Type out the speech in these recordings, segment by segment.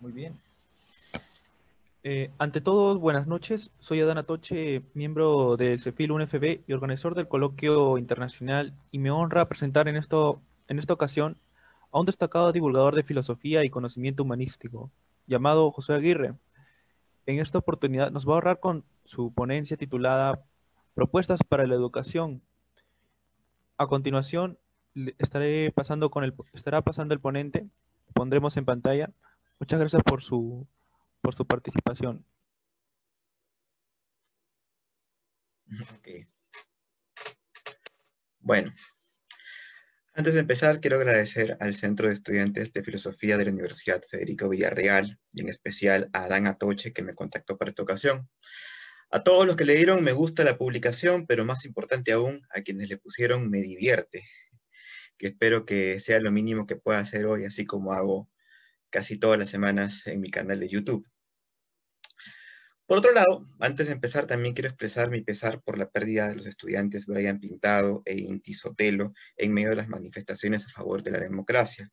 Muy bien. Eh, ante todo, buenas noches. Soy Adán Atoche, miembro del CEFIL UNFB y organizador del coloquio internacional, y me honra presentar en, esto, en esta ocasión a un destacado divulgador de filosofía y conocimiento humanístico, llamado José Aguirre. En esta oportunidad nos va a ahorrar con su ponencia titulada Propuestas para la Educación. A continuación, estaré pasando con el, estará pasando el ponente, pondremos en pantalla Muchas gracias por su, por su participación. Bueno, antes de empezar, quiero agradecer al Centro de Estudiantes de Filosofía de la Universidad Federico Villarreal y en especial a Adán Atoche que me contactó para esta ocasión. A todos los que le dieron me gusta la publicación, pero más importante aún, a quienes le pusieron me divierte, que espero que sea lo mínimo que pueda hacer hoy, así como hago casi todas las semanas en mi canal de YouTube. Por otro lado, antes de empezar, también quiero expresar mi pesar por la pérdida de los estudiantes Brian Pintado e Inti Sotelo en medio de las manifestaciones a favor de la democracia,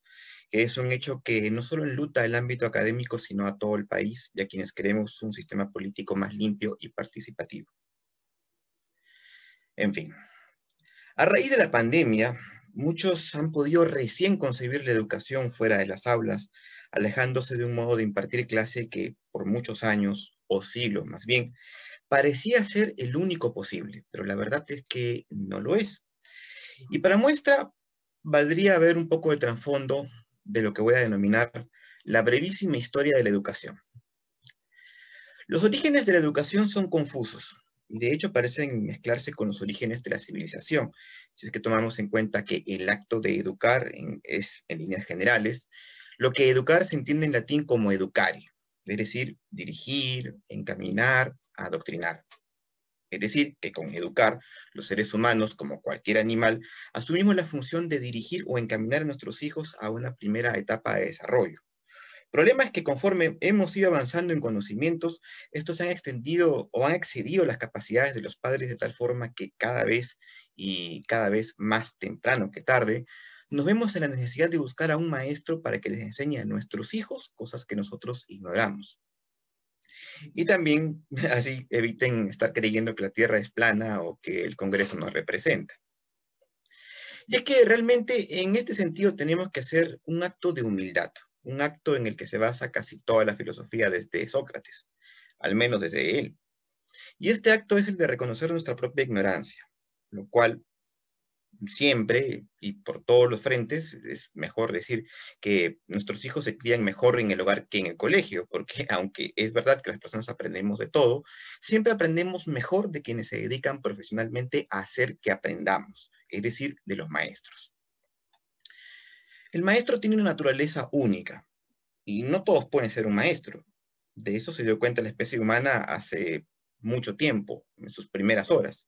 que es un hecho que no solo enluta el ámbito académico, sino a todo el país y a quienes queremos un sistema político más limpio y participativo. En fin, a raíz de la pandemia, muchos han podido recién concebir la educación fuera de las aulas, alejándose de un modo de impartir clase que por muchos años, o siglos más bien, parecía ser el único posible, pero la verdad es que no lo es. Y para muestra, valdría ver un poco de trasfondo de lo que voy a denominar la brevísima historia de la educación. Los orígenes de la educación son confusos y de hecho parecen mezclarse con los orígenes de la civilización, si es que tomamos en cuenta que el acto de educar es, en líneas generales, lo que educar se entiende en latín como educare, es decir, dirigir, encaminar, adoctrinar. Es decir, que con educar, los seres humanos, como cualquier animal, asumimos la función de dirigir o encaminar a nuestros hijos a una primera etapa de desarrollo. El problema es que conforme hemos ido avanzando en conocimientos, estos han extendido o han excedido las capacidades de los padres de tal forma que cada vez y cada vez más temprano que tarde, nos vemos en la necesidad de buscar a un maestro para que les enseñe a nuestros hijos cosas que nosotros ignoramos. Y también así eviten estar creyendo que la Tierra es plana o que el Congreso nos representa. Y es que realmente en este sentido tenemos que hacer un acto de humildad, un acto en el que se basa casi toda la filosofía desde Sócrates, al menos desde él. Y este acto es el de reconocer nuestra propia ignorancia, lo cual siempre y por todos los frentes, es mejor decir que nuestros hijos se crían mejor en el hogar que en el colegio, porque aunque es verdad que las personas aprendemos de todo, siempre aprendemos mejor de quienes se dedican profesionalmente a hacer que aprendamos, es decir, de los maestros. El maestro tiene una naturaleza única y no todos pueden ser un maestro. De eso se dio cuenta la especie humana hace mucho tiempo, en sus primeras horas.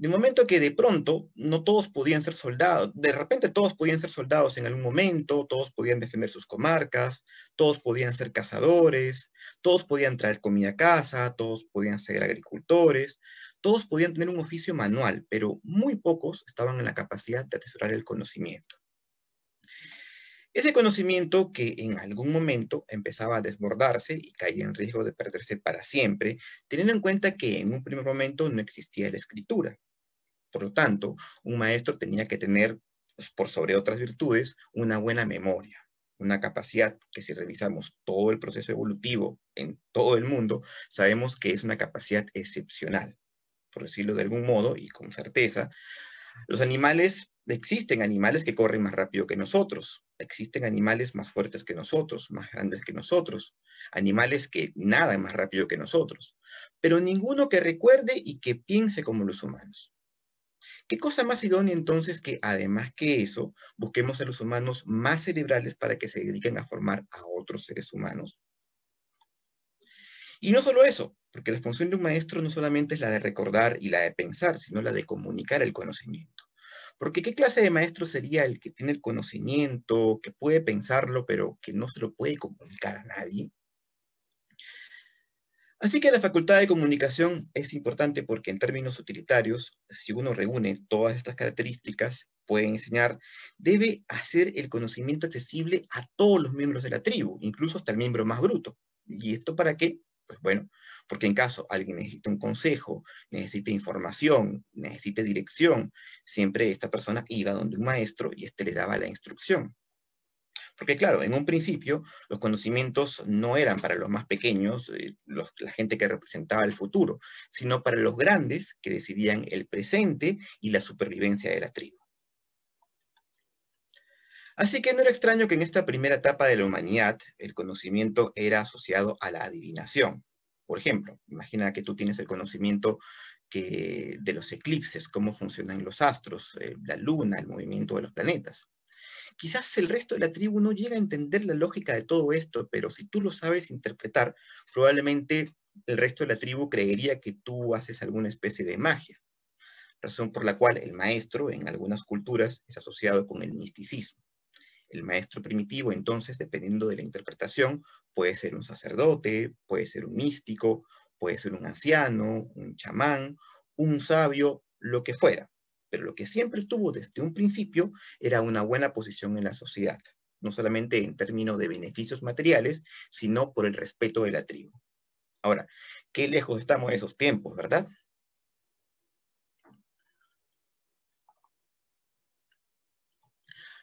De momento que de pronto no todos podían ser soldados, de repente todos podían ser soldados en algún momento, todos podían defender sus comarcas, todos podían ser cazadores, todos podían traer comida a casa, todos podían ser agricultores, todos podían tener un oficio manual, pero muy pocos estaban en la capacidad de atesorar el conocimiento. Ese conocimiento que en algún momento empezaba a desbordarse y caía en riesgo de perderse para siempre, teniendo en cuenta que en un primer momento no existía la escritura. Por lo tanto, un maestro tenía que tener, pues, por sobre otras virtudes, una buena memoria, una capacidad que si revisamos todo el proceso evolutivo en todo el mundo, sabemos que es una capacidad excepcional, por decirlo de algún modo y con certeza. Los animales, existen animales que corren más rápido que nosotros, existen animales más fuertes que nosotros, más grandes que nosotros, animales que nada más rápido que nosotros, pero ninguno que recuerde y que piense como los humanos. ¿Qué cosa más idónea entonces que, además que eso, busquemos a los humanos más cerebrales para que se dediquen a formar a otros seres humanos? Y no solo eso, porque la función de un maestro no solamente es la de recordar y la de pensar, sino la de comunicar el conocimiento. Porque ¿qué clase de maestro sería el que tiene el conocimiento, que puede pensarlo, pero que no se lo puede comunicar a nadie? Así que la facultad de comunicación es importante porque en términos utilitarios, si uno reúne todas estas características, puede enseñar, debe hacer el conocimiento accesible a todos los miembros de la tribu, incluso hasta el miembro más bruto. ¿Y esto para qué? Pues bueno, porque en caso alguien necesite un consejo, necesite información, necesite dirección, siempre esta persona iba donde un maestro y éste le daba la instrucción. Porque claro, en un principio los conocimientos no eran para los más pequeños, eh, la gente que representaba el futuro, sino para los grandes que decidían el presente y la supervivencia de la tribu. Así que no era extraño que en esta primera etapa de la humanidad el conocimiento era asociado a la adivinación. Por ejemplo, imagina que tú tienes el conocimiento de los eclipses, cómo funcionan los astros, eh, la luna, el movimiento de los planetas. Quizás el resto de la tribu no llega a entender la lógica de todo esto, pero si tú lo sabes interpretar, probablemente el resto de la tribu creería que tú haces alguna especie de magia, razón por la cual el maestro en algunas culturas es asociado con el misticismo. El maestro primitivo, entonces, dependiendo de la interpretación, puede ser un sacerdote, puede ser un místico, puede ser un anciano, un chamán, un sabio, lo que fuera pero lo que siempre tuvo desde un principio era una buena posición en la sociedad, no solamente en términos de beneficios materiales, sino por el respeto de la tribu. Ahora, qué lejos estamos de esos tiempos, ¿verdad?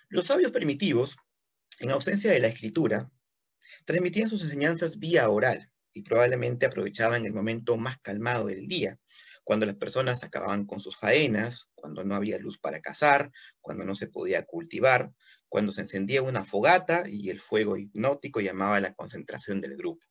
Los sabios primitivos, en ausencia de la escritura, transmitían sus enseñanzas vía oral y probablemente aprovechaban el momento más calmado del día cuando las personas acababan con sus faenas, cuando no había luz para cazar, cuando no se podía cultivar, cuando se encendía una fogata y el fuego hipnótico llamaba a la concentración del grupo.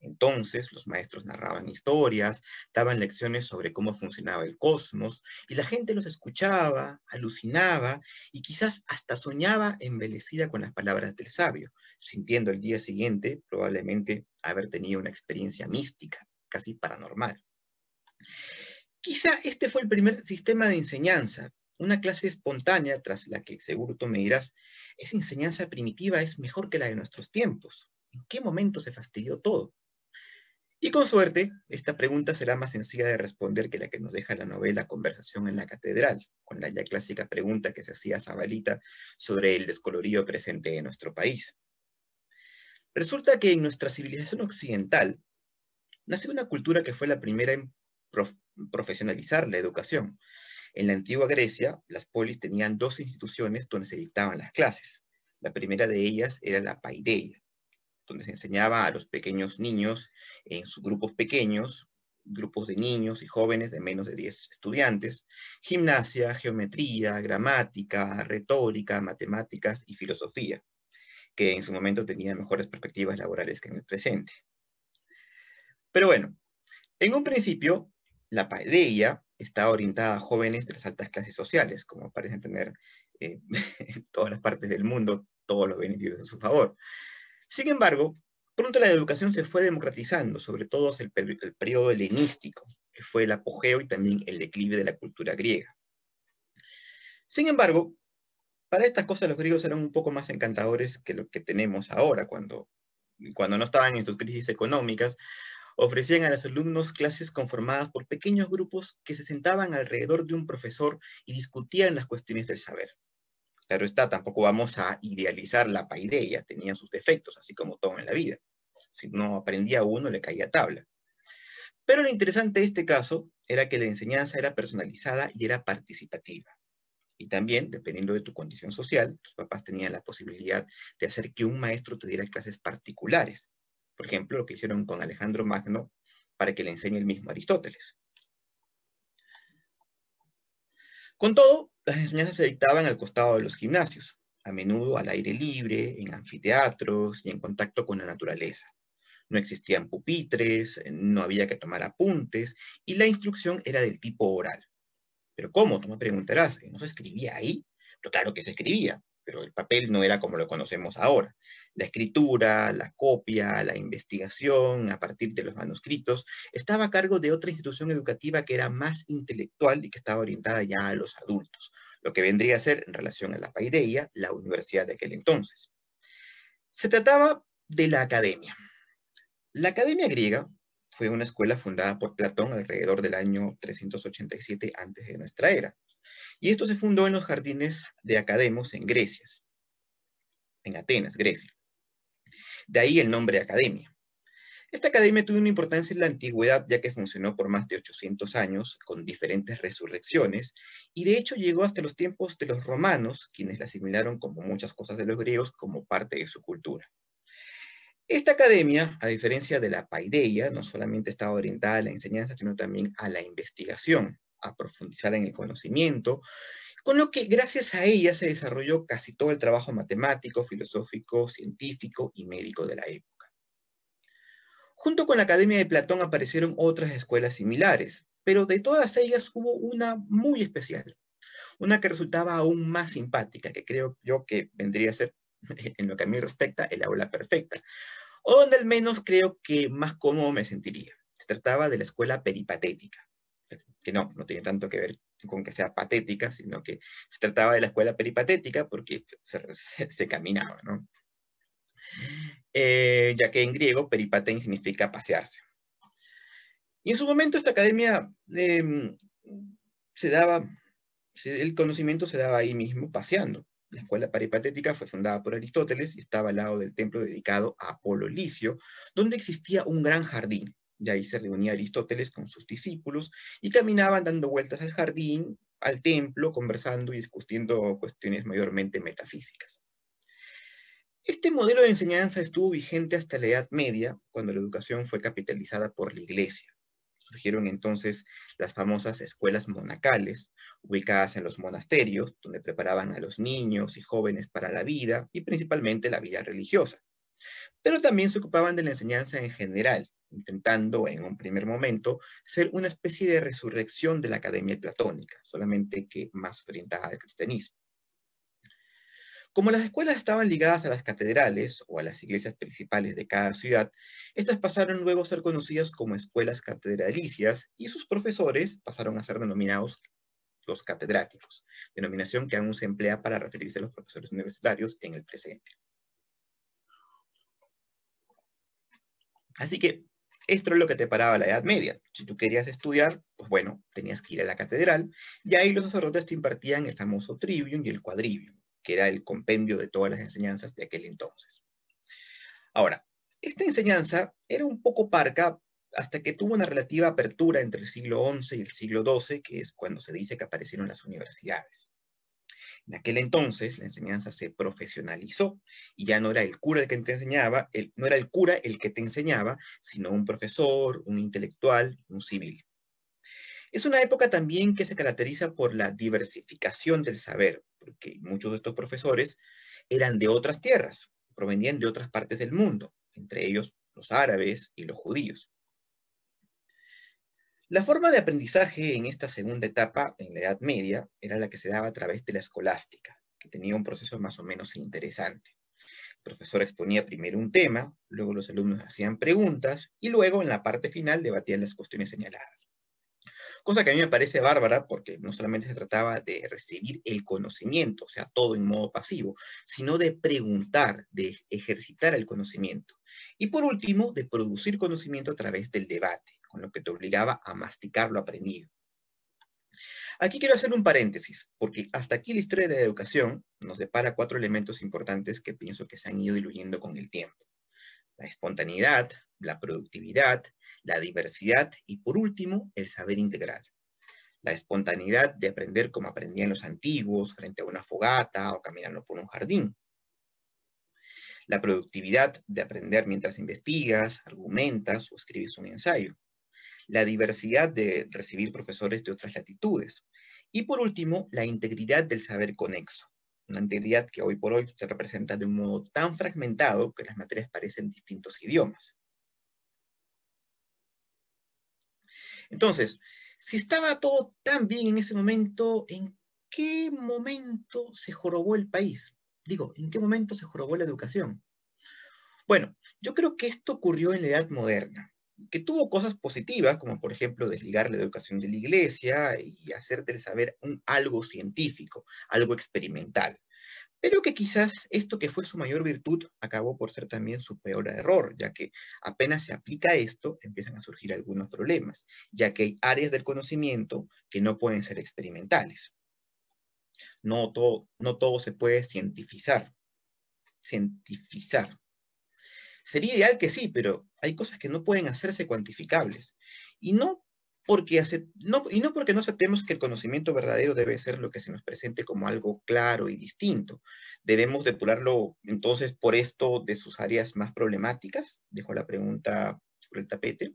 Entonces los maestros narraban historias, daban lecciones sobre cómo funcionaba el cosmos y la gente los escuchaba, alucinaba y quizás hasta soñaba embelecida con las palabras del sabio, sintiendo el día siguiente probablemente haber tenido una experiencia mística, casi paranormal. Quizá este fue el primer sistema de enseñanza, una clase espontánea tras la que, seguro tú me dirás, esa enseñanza primitiva es mejor que la de nuestros tiempos. ¿En qué momento se fastidió todo? Y con suerte, esta pregunta será más sencilla de responder que la que nos deja la novela Conversación en la Catedral, con la ya clásica pregunta que se hacía Zabalita sobre el descolorido presente de nuestro país. Resulta que en nuestra civilización occidental nació una cultura que fue la primera en profesionalizar la educación. En la antigua Grecia, las polis tenían dos instituciones donde se dictaban las clases. La primera de ellas era la paideia, donde se enseñaba a los pequeños niños en sus grupos pequeños, grupos de niños y jóvenes de menos de 10 estudiantes, gimnasia, geometría, gramática, retórica, matemáticas y filosofía, que en su momento tenían mejores perspectivas laborales que en el presente. Pero bueno, en un principio, la paella está orientada a jóvenes de las altas clases sociales, como parecen tener eh, en todas las partes del mundo todos los beneficios a su favor. Sin embargo, pronto la educación se fue democratizando, sobre todo el, el periodo helenístico, que fue el apogeo y también el declive de la cultura griega. Sin embargo, para estas cosas los griegos eran un poco más encantadores que lo que tenemos ahora, cuando, cuando no estaban en sus crisis económicas, Ofrecían a los alumnos clases conformadas por pequeños grupos que se sentaban alrededor de un profesor y discutían las cuestiones del saber. Claro está, tampoco vamos a idealizar la paideia, tenía sus defectos, así como todo en la vida. Si no aprendía uno, le caía tabla. Pero lo interesante de este caso era que la enseñanza era personalizada y era participativa. Y también, dependiendo de tu condición social, tus papás tenían la posibilidad de hacer que un maestro te diera clases particulares, por ejemplo, lo que hicieron con Alejandro Magno para que le enseñe el mismo Aristóteles. Con todo, las enseñanzas se dictaban al costado de los gimnasios, a menudo al aire libre, en anfiteatros y en contacto con la naturaleza. No existían pupitres, no había que tomar apuntes y la instrucción era del tipo oral. Pero ¿cómo? Tú me preguntarás, ¿no se escribía ahí? Pero pues claro que se escribía pero el papel no era como lo conocemos ahora. La escritura, la copia, la investigación a partir de los manuscritos estaba a cargo de otra institución educativa que era más intelectual y que estaba orientada ya a los adultos, lo que vendría a ser en relación a la paideia, la universidad de aquel entonces. Se trataba de la academia. La academia griega fue una escuela fundada por Platón alrededor del año 387 antes de nuestra era y esto se fundó en los jardines de Academos en Grecia, en Atenas, Grecia. De ahí el nombre academia. Esta academia tuvo una importancia en la antigüedad, ya que funcionó por más de 800 años, con diferentes resurrecciones, y de hecho llegó hasta los tiempos de los romanos, quienes la asimilaron como muchas cosas de los griegos como parte de su cultura. Esta academia, a diferencia de la paideia, no solamente estaba orientada a la enseñanza, sino también a la investigación a profundizar en el conocimiento, con lo que gracias a ella se desarrolló casi todo el trabajo matemático, filosófico, científico y médico de la época. Junto con la Academia de Platón aparecieron otras escuelas similares, pero de todas ellas hubo una muy especial, una que resultaba aún más simpática, que creo yo que vendría a ser, en lo que a mí respecta, el aula perfecta, o donde al menos creo que más cómodo me sentiría. Se trataba de la escuela peripatética que no, no tiene tanto que ver con que sea patética, sino que se trataba de la escuela peripatética porque se, caminaba, ¿no? Eh, ya que en griego peripatén significa pasearse. Y en su momento esta academia em, se daba, el conocimiento se daba ahí mismo, paseando. La escuela peripatética fue fundada por Aristóteles y estaba al lado del templo dedicado a Apolo Licio, donde existía un gran jardín. Y ahí se reunía Aristóteles con sus discípulos y caminaban dando vueltas al jardín, al templo, conversando y discutiendo cuestiones mayormente metafísicas. Este modelo de enseñanza estuvo vigente hasta la Edad Media, cuando la educación fue capitalizada por la Iglesia. Surgieron entonces las famosas escuelas monacales, ubicadas en los monasterios, donde preparaban a los niños y jóvenes para la vida y principalmente la vida religiosa. Pero también se ocupaban de la enseñanza en general, intentando en un primer momento ser una especie de resurrección de la academia platónica, solamente que más orientada al cristianismo. Como las escuelas estaban ligadas a las catedrales o a las iglesias principales de cada ciudad, estas pasaron luego a ser conocidas como escuelas catedralicias y sus profesores pasaron a ser denominados los catedráticos, denominación que aún se emplea para referirse a los profesores universitarios en el presente. Así que esto es lo que te paraba la Edad Media. Si tú querías estudiar, pues bueno, tenías que ir a la catedral y ahí los sacerdotes te impartían el famoso trivium y el quadrivium, que era el compendio de todas las enseñanzas de aquel entonces. Ahora, esta enseñanza era un poco parca hasta que tuvo una relativa apertura entre el siglo XI y el siglo XII, que es cuando se dice que aparecieron las universidades. En aquel entonces la enseñanza se profesionalizó y ya no era el cura el que te enseñaba, no era el cura el que te enseñaba, sino un profesor, un intelectual, un civil. Es una época también que se caracteriza por la diversificación del saber, porque muchos de estos profesores eran de otras tierras, provenían de otras partes del mundo, entre ellos los árabes y los judíos. La forma de aprendizaje en esta segunda etapa, en la Edad Media, era la que se daba a través de la escolástica, que tenía un proceso más o menos interesante. El profesor exponía primero un tema, luego los alumnos hacían preguntas y luego en la parte final debatían las cuestiones señaladas. Cosa que a mí me parece bárbara porque no solamente se trataba de recibir el conocimiento, o sea, todo en modo pasivo, sino de preguntar, de ejercitar el conocimiento. Y por último, de producir conocimiento a través del debate con lo que te obligaba a masticar lo aprendido. Aquí quiero hacer un paréntesis, porque hasta aquí la historia de la educación nos depara cuatro elementos importantes que pienso que se han ido diluyendo con el tiempo. La espontaneidad, la productividad, la diversidad y por último, el saber integral. La espontaneidad de aprender como aprendían los antiguos, frente a una fogata o caminando por un jardín. La productividad de aprender mientras investigas, argumentas o escribes un ensayo la diversidad de recibir profesores de otras latitudes. Y por último, la integridad del saber conexo, una integridad que hoy por hoy se representa de un modo tan fragmentado que las materias parecen distintos idiomas. Entonces, si estaba todo tan bien en ese momento, ¿en qué momento se jorobó el país? Digo, ¿en qué momento se jorobó la educación? Bueno, yo creo que esto ocurrió en la Edad Moderna, que tuvo cosas positivas, como por ejemplo desligar la educación de la iglesia y hacerte saber un, algo científico, algo experimental. Pero que quizás esto que fue su mayor virtud acabó por ser también su peor error, ya que apenas se aplica esto empiezan a surgir algunos problemas, ya que hay áreas del conocimiento que no pueden ser experimentales. No todo, no todo se puede cientificar. Cientificar. Sería ideal que sí, pero hay cosas que no pueden hacerse cuantificables. Y no porque, no, y aceptemos que el conocimiento verdadero debe ser lo que se nos presente como algo claro y distinto. Debemos depurarlo entonces por esto de sus áreas más problemáticas. Dejo la pregunta sobre el tapete.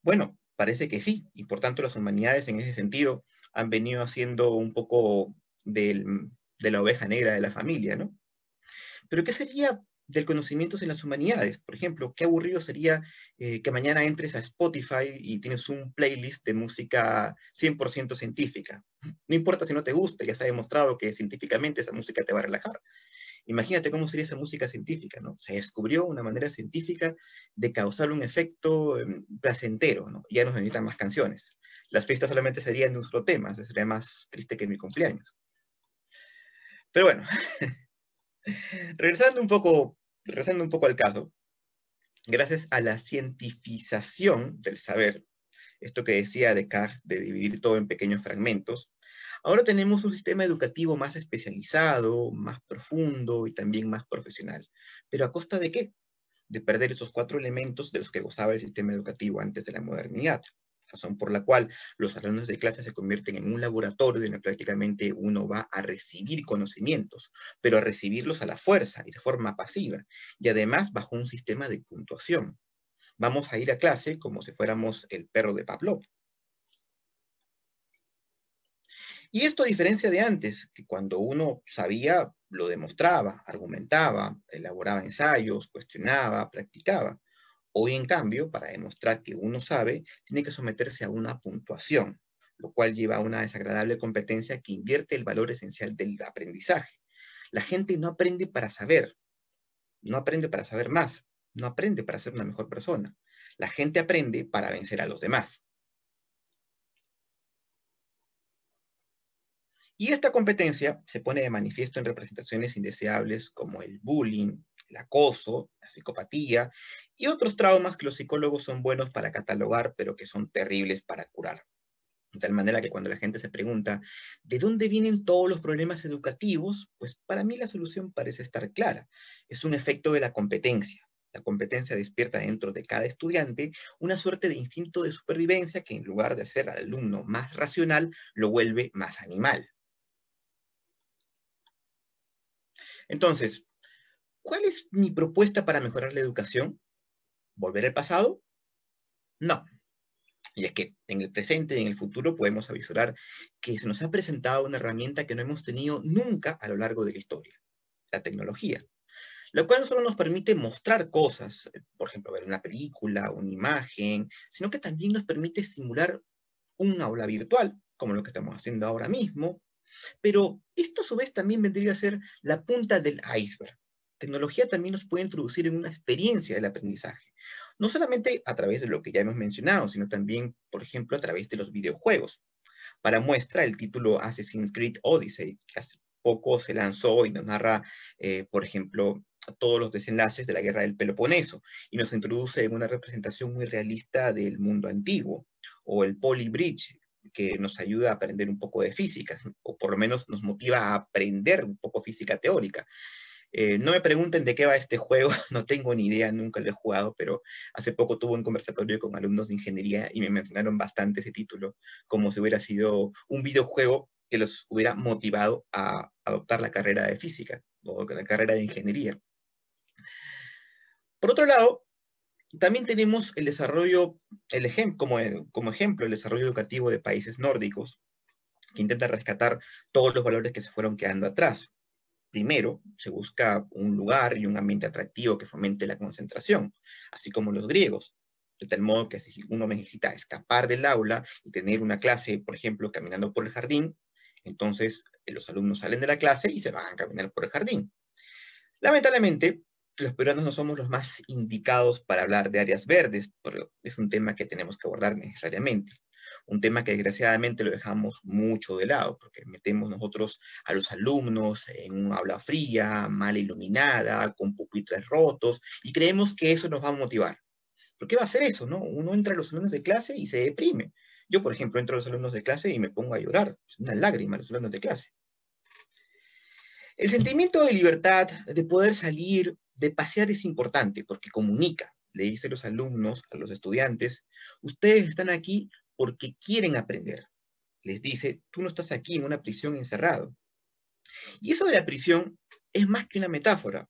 Bueno, parece que sí, y por tanto las humanidades en ese sentido han venido haciendo un poco de la oveja negra de la familia, ¿no? Pero ¿qué sería del conocimiento en las humanidades. Por ejemplo, qué aburrido sería eh, que mañana entres a Spotify y tienes un playlist de música 100% científica. No importa si no te gusta, ya se ha demostrado que científicamente esa música te va a relajar. Imagínate cómo sería esa música científica, ¿no? Se descubrió una manera científica de causar un efecto em, placentero, ¿no? Ya nos necesitan más canciones. Las fiestas solamente serían de un solo tema, sería más triste que mi cumpleaños. Pero bueno, regresando, un poco, regresando un poco al caso, gracias a la cientificación del saber, esto que decía Descartes de dividir todo en pequeños fragmentos, ahora tenemos un sistema educativo más especializado, más profundo y también más profesional. ¿Pero a costa de qué? De perder esos cuatro elementos de los que gozaba el sistema educativo antes de la modernidad razón por la cual los alumnos de clase se convierten en un laboratorio en que prácticamente uno va a recibir conocimientos, pero a recibirlos a la fuerza y de forma pasiva, y además bajo un sistema de puntuación. Vamos a ir a clase como si fuéramos el perro de Pavlov. Y esto a diferencia de antes, que cuando uno sabía, lo demostraba, argumentaba, elaboraba ensayos, cuestionaba, practicaba. Hoy, en cambio, para demostrar que uno sabe, tiene que someterse a una puntuación, lo cual lleva a una desagradable competencia que invierte el valor esencial del aprendizaje. La gente no aprende para saber, no aprende para saber más, no aprende para ser una mejor persona. La gente aprende para vencer a los demás. Y esta competencia se pone de manifiesto en representaciones indeseables como el bullying, el acoso, la psicopatía y otros traumas que los psicólogos son buenos para catalogar, pero que son terribles para curar. De tal manera que cuando la gente se pregunta, ¿de dónde vienen todos los problemas educativos? Pues para mí la solución parece estar clara. Es un efecto de la competencia. La competencia despierta dentro de cada estudiante una suerte de instinto de supervivencia que en lugar de hacer al alumno más racional, lo vuelve más animal. Entonces, ¿Cuál es mi propuesta para mejorar la educación? ¿Volver al pasado? No. Y es que en el presente y en el futuro podemos avisar que se nos ha presentado una herramienta que no hemos tenido nunca a lo largo de la historia, la tecnología lo cual no solo nos permite mostrar cosas, por ejemplo, ver una película, una imagen, sino que también nos permite simular un aula virtual, como lo que estamos haciendo ahora mismo. Pero esto a su vez también vendría a ser la punta del iceberg, tecnología también nos puede introducir en una experiencia del aprendizaje. No solamente a través de lo que ya hemos mencionado, sino también, por ejemplo, a través de los videojuegos. Para muestra, el título Assassin's Creed Odyssey, que hace poco se lanzó y nos narra, eh, por ejemplo, todos los desenlaces de la guerra del Peloponeso y nos introduce en una representación muy realista del mundo antiguo, o el Polybridge, que nos ayuda a aprender un poco de física, o por lo menos nos motiva a aprender un poco física teórica. Eh, no me pregunten de qué va este juego, no tengo ni idea, nunca lo he jugado, pero hace poco tuve un conversatorio con alumnos de ingeniería y me mencionaron bastante ese título, como si hubiera sido un videojuego que los hubiera motivado a adoptar la carrera de física o la carrera de ingeniería. Por otro lado, también tenemos el desarrollo, el como, como ejemplo, el desarrollo educativo de países nórdicos, que intenta rescatar todos los valores que se fueron quedando atrás. Primero, se busca un lugar y un ambiente atractivo que fomente la concentración, así como los griegos, de tal modo que si uno necesita escapar del aula y tener una clase, por ejemplo, caminando por el jardín, entonces eh, los alumnos salen de la clase y se van a caminar por el jardín. Lamentablemente, los peruanos no somos los más indicados para hablar de áreas verdes, pero es un tema que tenemos que abordar necesariamente un tema que desgraciadamente lo dejamos mucho de lado, porque metemos nosotros a los alumnos en un aula fría, mal iluminada, con pupitres rotos, y creemos que eso nos va a motivar. ¿Por qué va a ser eso? No? Uno entra a los alumnos de clase y se deprime. Yo, por ejemplo, entro a los alumnos de clase y me pongo a llorar, es una lágrima a los alumnos de clase. El sentimiento de libertad, de poder salir, de pasear es importante porque comunica. Le dice los alumnos, a los estudiantes, ustedes están aquí porque quieren aprender. Les dice, tú no estás aquí en una prisión encerrado. Y eso de la prisión es más que una metáfora.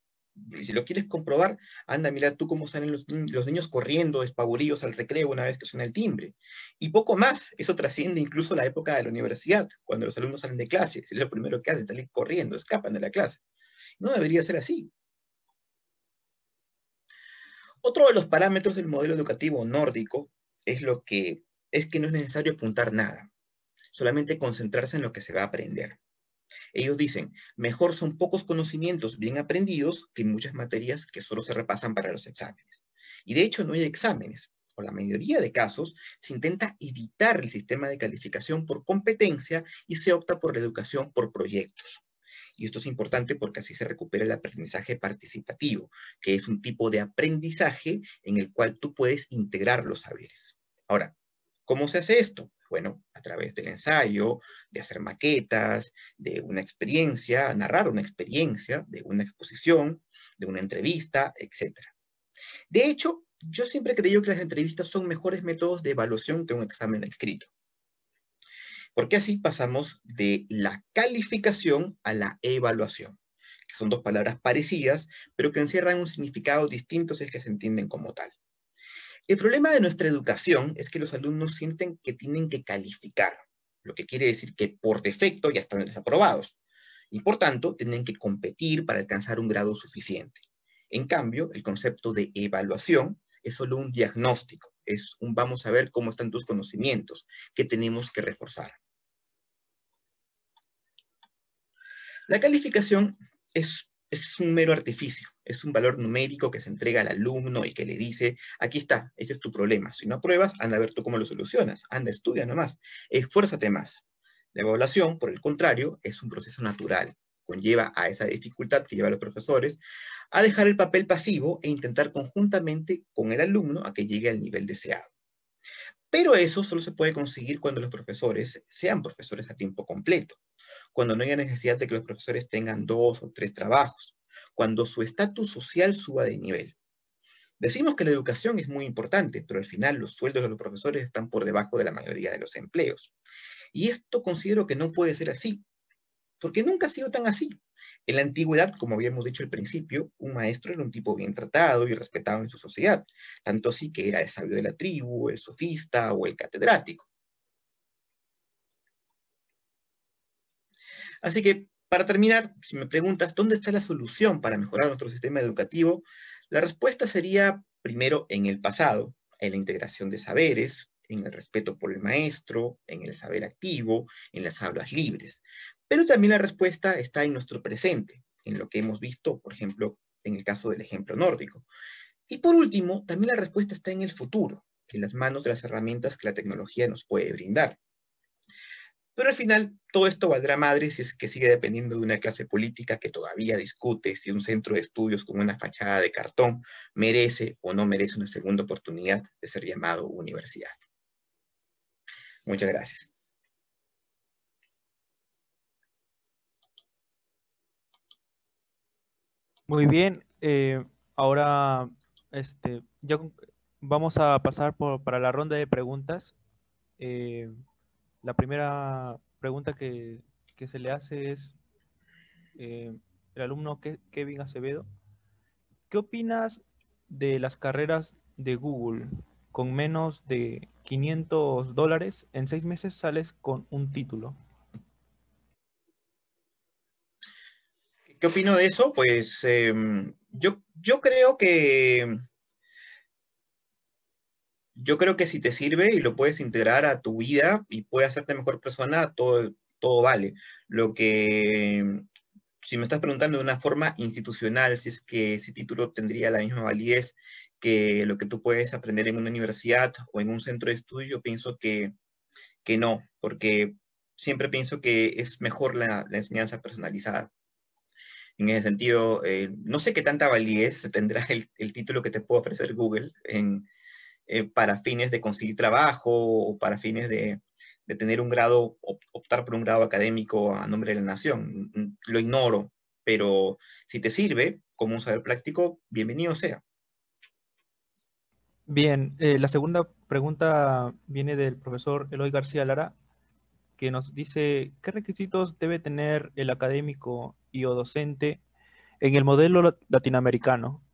Si lo quieres comprobar, anda a mirar tú cómo salen los, niños corriendo despavoridos al recreo una vez que suena el timbre. Y poco más, eso trasciende incluso la época de la universidad, cuando los alumnos salen de clase, es lo primero que hacen, salen corriendo, escapan de la clase. No debería ser así. Otro de los parámetros del modelo educativo nórdico es lo que es que no es necesario apuntar nada, solamente concentrarse en lo que se va a aprender. Ellos dicen, mejor son pocos conocimientos bien aprendidos que muchas materias que solo se repasan para los exámenes. Y de hecho no hay exámenes. O la mayoría de casos se intenta evitar el sistema de calificación por competencia y se opta por la educación por proyectos. Y esto es importante porque así se recupera el aprendizaje participativo, que es un tipo de aprendizaje en el cual tú puedes integrar los saberes. Ahora, ¿Cómo se hace esto? Bueno, a través del ensayo, de hacer maquetas, de una experiencia, narrar una experiencia, de una exposición, de una entrevista, etc. De hecho, yo siempre he creído que las entrevistas son mejores métodos de evaluación que un examen escrito. Porque así pasamos de la calificación a la evaluación, que son dos palabras parecidas, pero que encierran un significado distinto si es que se entienden como tal. El problema de nuestra educación es que los alumnos sienten que tienen que calificar, lo que quiere decir que por defecto ya están desaprobados y por tanto tienen que competir para alcanzar un grado suficiente. En cambio, el concepto de evaluación es solo un diagnóstico, es un vamos a ver cómo están tus conocimientos, que tenemos que reforzar. La calificación es es un mero artificio, es un valor numérico que se entrega al alumno y que le dice, aquí está, ese es tu problema, si no apruebas, anda a ver tú cómo lo solucionas, anda, estudia nomás, esfuérzate más. La evaluación, por el contrario, es un proceso natural, conlleva a esa dificultad que lleva a los profesores a dejar el papel pasivo e intentar conjuntamente con el alumno a que llegue al nivel deseado. Pero eso solo se puede conseguir cuando los profesores sean profesores a tiempo completo, cuando no haya necesidad de que los profesores tengan dos o tres trabajos, cuando su estatus social suba de nivel. Decimos que la educación es muy importante, pero al final los sueldos de los profesores están por debajo de la mayoría de los empleos. Y esto considero que no puede ser así, porque nunca ha sido tan así. En la antigüedad, como habíamos dicho al principio, un maestro era un tipo bien tratado y respetado en su sociedad, tanto así que era el sabio de la tribu, el sofista o el catedrático. Así que, para terminar, si me preguntas dónde está la solución para mejorar nuestro sistema educativo, la respuesta sería primero en el pasado, en la integración de saberes, en el respeto por el maestro, en el saber activo, en las aulas libres. Pero también la respuesta está en nuestro presente, en lo que hemos visto, por ejemplo, en el caso del ejemplo nórdico. Y por último, también la respuesta está en el futuro, en las manos de las herramientas que la tecnología nos puede brindar. Pero al final, todo esto valdrá madre si es que sigue dependiendo de una clase política que todavía discute si un centro de estudios con una fachada de cartón merece o no merece una segunda oportunidad de ser llamado universidad. Muchas gracias. Muy bien, eh, ahora este, ya vamos a pasar por, para la ronda de preguntas. Eh, la primera pregunta que, se le hace es eh, el alumno Kevin Acevedo. ¿Qué opinas de las carreras de Google? Con menos de 500 dólares, en seis meses sales con un título. ¿Qué opino de eso? Pues em, yo, yo creo que yo creo que si te sirve y lo puedes integrar a tu vida y puede hacerte mejor persona, todo, todo vale. Lo que, em, si me estás preguntando de una forma institucional, si es que ese título tendría la misma validez que lo que tú puedes aprender en una universidad o en un centro de estudio, yo pienso que, no, porque siempre pienso que es mejor la enseñanza personalizada. En ese sentido, eh, no sé qué tanta validez tendrá el, título que te puede ofrecer Google eh, para fines de conseguir trabajo o para fines de, tener un grado, optar por un grado académico a nombre de la nación. Mm, lo ignoro, pero si te sirve como un saber práctico, bienvenido sea. Bien, eh, la segunda pregunta viene del profesor Eloy García Lara, que nos dice, ¿qué requisitos debe tener el académico y o docente en el modelo latinoamericano?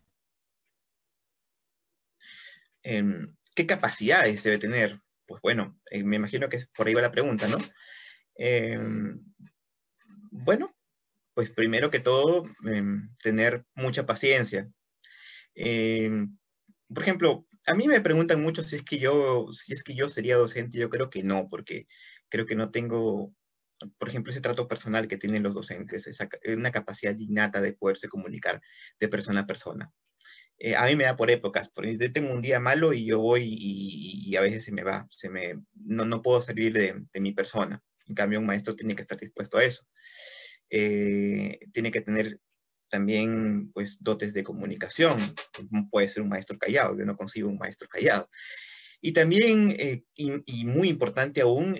Em, ¿Qué capacidades debe tener? Pues bueno, eh, me imagino que es por ahí va la pregunta, ¿no? Em, bueno, pues primero que todo, em, tener mucha paciencia. por ejemplo, a mí me preguntan mucho si es, que yo, si es que yo sería docente, yo creo que no, porque creo que no tengo por ejemplo, ese trato personal que tienen los docentes, Es eh, una capacidad innata de poderse comunicar de persona a persona. Eh, a mí me da por épocas, porque yo tengo un día malo y yo voy y, a veces se me va, se me, no, puedo salir de, mi persona. En cambio, un maestro tiene que estar dispuesto a eso. Eh, tiene que tener también pues dotes de comunicación. Puede ser un maestro callado, yo no consigo un maestro callado. Y también, y, muy importante aún,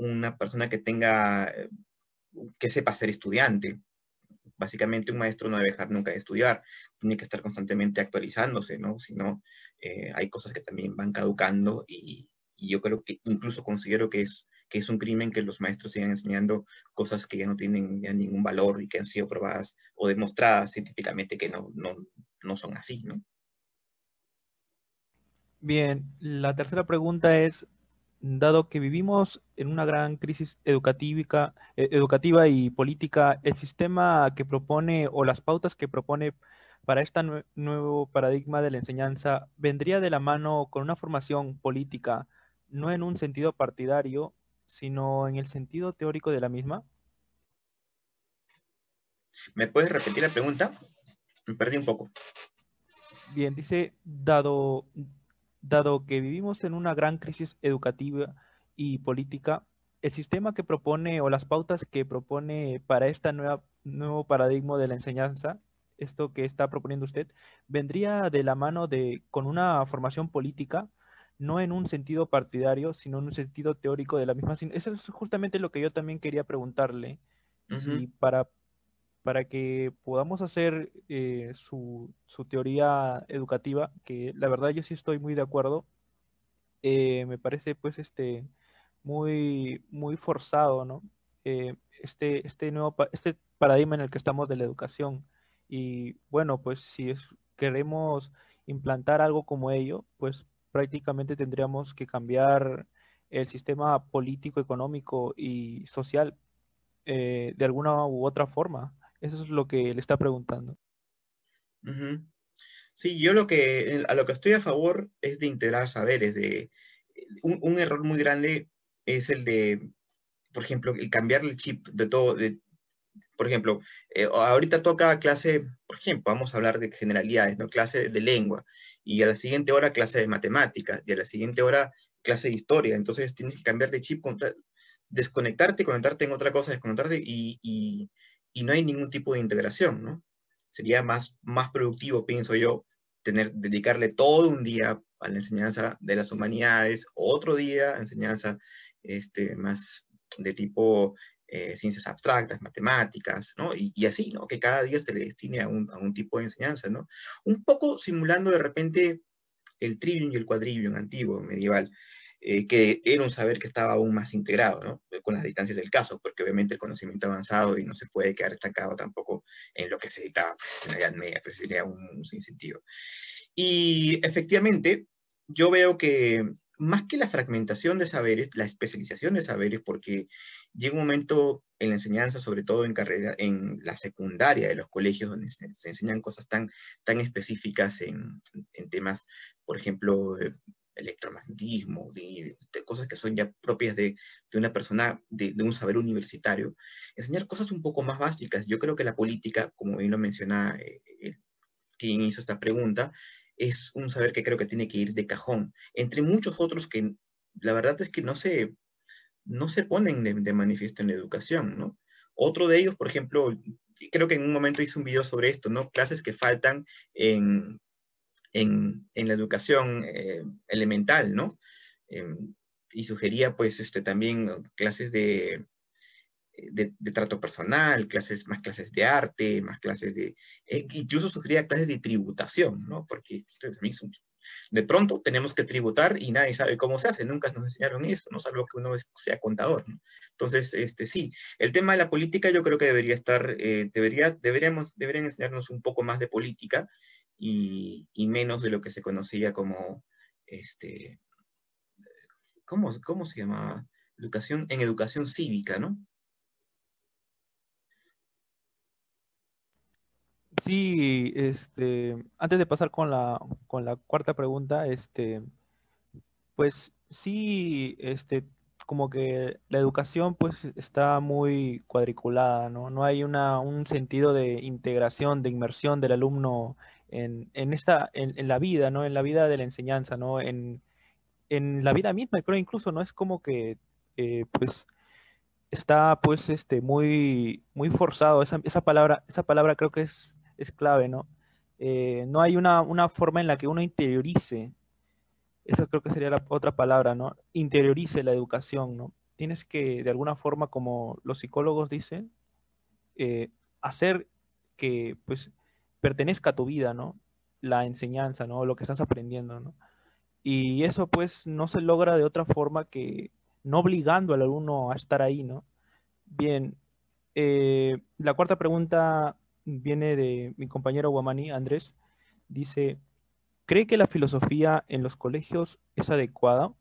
una persona que tenga, eh, que sepa ser estudiante. Básicamente un maestro no debe dejar nunca de estudiar, tiene que estar constantemente actualizándose, ¿no? Si no, eh, hay cosas que también van caducando y, y, yo creo que incluso considero que es, que es un crimen que los maestros sigan enseñando cosas que ya no tienen ningún valor y que han sido probadas o demostradas científicamente que no, no, no son así, ¿no? Bien, la tercera pregunta es, dado que vivimos en una gran crisis e, educativa, y política, el sistema que propone o las pautas que propone para este nuevo paradigma de la enseñanza vendría de la mano con una formación política, no en un sentido partidario, sino en el sentido teórico de la misma? ¿Me puedes repetir la pregunta? Me perdí un poco. Bien, dice, dado, Dado que vivimos en una gran crisis educativa y política, el sistema que propone o las pautas que propone para este nuevo paradigma de la enseñanza, esto que está proponiendo usted, vendría de la mano de con una formación política, no en un sentido partidario, sino en un sentido teórico de la misma. Eso es justamente lo que yo también quería preguntarle, si para para que podamos hacer eh, su, teoría educativa, que la verdad yo sí estoy muy de acuerdo. Eh, me parece pues este muy, muy forzado, ¿no? Eh, este, este nuevo este paradigma en el que estamos de la educación. Y bueno, pues si queremos implantar algo como ello, pues prácticamente tendríamos que cambiar el sistema político, económico y social de alguna u otra forma eso es lo que le está preguntando. Sí, yo lo que, a lo que estoy a favor es de integrar saberes. De, un, error muy grande es el de, por ejemplo, el cambiar el chip de todo. De, por ejemplo, eh, ahorita toca clase, por ejemplo, vamos a hablar de generalidades, ¿no? Clase de lengua. Y a la siguiente hora clase de matemáticas. Y a la siguiente hora clase de historia. Entonces tienes que cambiar de chip, desconectarte, conectarte en otra cosa, desconectarte y, y y no hay ningún tipo de integración, ¿no? Sería más, más productivo, pienso yo, tener, dedicarle todo un día a la enseñanza de las humanidades, otro día enseñanza este, más de tipo eh, ciencias abstractas, matemáticas, ¿no? Y, así, ¿no? Que cada día se le destine a un, tipo de enseñanza, ¿no? Un poco simulando de repente el trivium y el quadrivium antiguo, medieval, eh, que era un saber que estaba aún más integrado, ¿no? Con las distancias del caso, porque obviamente el conocimiento avanzado y no se puede quedar estancado tampoco en lo que se editaba pues, en la Edad Media, pues sería un, sin sentido. Y efectivamente, yo veo que más que la fragmentación de saberes, la especialización de saberes, porque llega un momento en la enseñanza, sobre todo en carrera, en la secundaria de los colegios, donde se, se enseñan cosas tan, tan específicas en, en, temas, por ejemplo, eh, electromagnetismo, de, cosas que son ya propias de, de una persona de, un saber universitario, enseñar cosas un poco más básicas. Yo creo que la política, como bien lo menciona eh, quien hizo esta pregunta, es un saber que creo que tiene que ir de cajón, entre muchos otros que la verdad es que no se, no se ponen de, manifiesto en la educación, ¿no? Otro de ellos, por ejemplo, creo que en un momento hice un video sobre esto, ¿no? Clases que faltan en, en, la educación eh, elemental, ¿no? Em, y sugería pues este, también eh, clases de, de, trato personal, clases, más clases de arte, más clases de, e incluso sugería clases de tributación, ¿no? Porque de pronto tenemos que tributar y nadie sabe cómo se hace, nunca nos enseñaron eso, no salvo que uno sea contador. ¿no? Entonces, este, sí, el tema de la política yo creo que debería estar, eh, debería, deberíamos, deberían enseñarnos un poco más de política y, menos de lo que se conocía como, este, ¿cómo, cómo se llamaba? Educación, en educación cívica, ¿no? Sí, este, antes de pasar con la, con la cuarta pregunta, este, pues sí, este, como que la educación pues está muy cuadriculada, ¿no? No hay un sentido de integración, de inmersión del alumno en, esta, en, la vida, ¿no? En la vida de la enseñanza, ¿no? En, en la vida misma, creo incluso, ¿no? Es como que, eh, pues, está, pues, este, muy, muy forzado. Esa, esa, palabra, esa palabra creo que es, es clave, ¿no? Eh, no hay una, una, forma en la que uno interiorice, esa creo que sería la otra palabra, ¿no? Interiorice la educación, ¿no? Tienes que, de alguna forma, como los psicólogos dicen, eh, hacer que, pues, pertenezca a tu vida, ¿no? La enseñanza, ¿no? Lo que estás aprendiendo, ¿no? Y eso pues no se logra de otra forma que no obligando al alumno a estar ahí, ¿no? Bien, eh, la cuarta pregunta viene de mi compañero Guamani, Andrés. Dice, ¿cree que la filosofía en los colegios es adecuada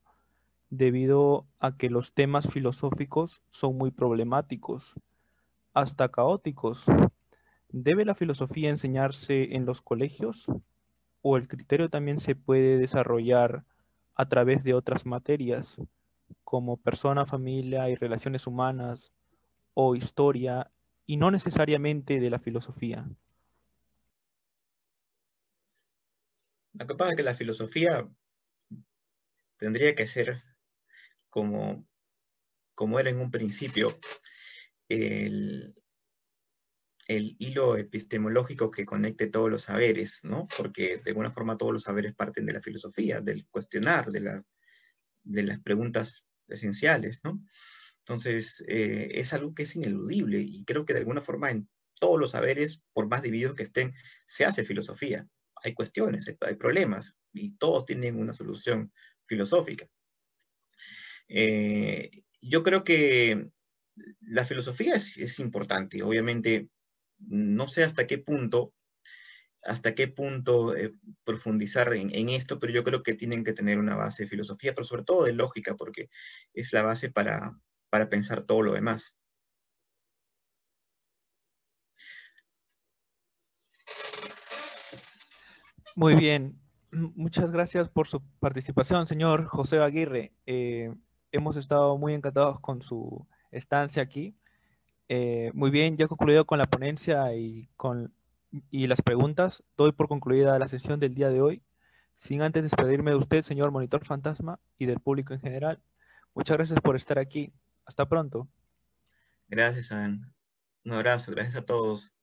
debido a que los temas filosóficos son muy problemáticos, hasta caóticos, ¿Debe la filosofía enseñarse en los colegios o el criterio también se puede desarrollar a través de otras materias como persona, familia y relaciones humanas o historia y no necesariamente de la filosofía? Lo que que la filosofía tendría que ser como, como era en un principio, el, el hilo epistemológico que conecte todos los saberes, ¿no? Porque de alguna forma todos los saberes parten de la filosofía, del cuestionar, de, las preguntas esenciales, ¿no? Entonces, eh, es algo que es ineludible y creo que de alguna forma en todos los saberes, por más divididos que estén, se hace filosofía. Hay cuestiones, hay, problemas y todos tienen una solución filosófica. Eh, yo creo que la filosofía es importante, obviamente no sé hasta qué punto, hasta qué punto eh, profundizar en, esto, pero yo creo que tienen que tener una base de filosofía, pero sobre todo de lógica, porque es la base para, pensar todo lo demás. Muy bien, muchas gracias por su participación, señor José Aguirre. Eh, hemos estado muy encantados con su estancia aquí. Eh, muy bien, ya he concluido con la ponencia y, con, y las preguntas. Doy por concluida la sesión del día de hoy. Sin antes despedirme de usted, señor monitor fantasma, y del público en general. Muchas gracias por estar aquí. Hasta pronto. Gracias, Anne. Un abrazo. Gracias a todos.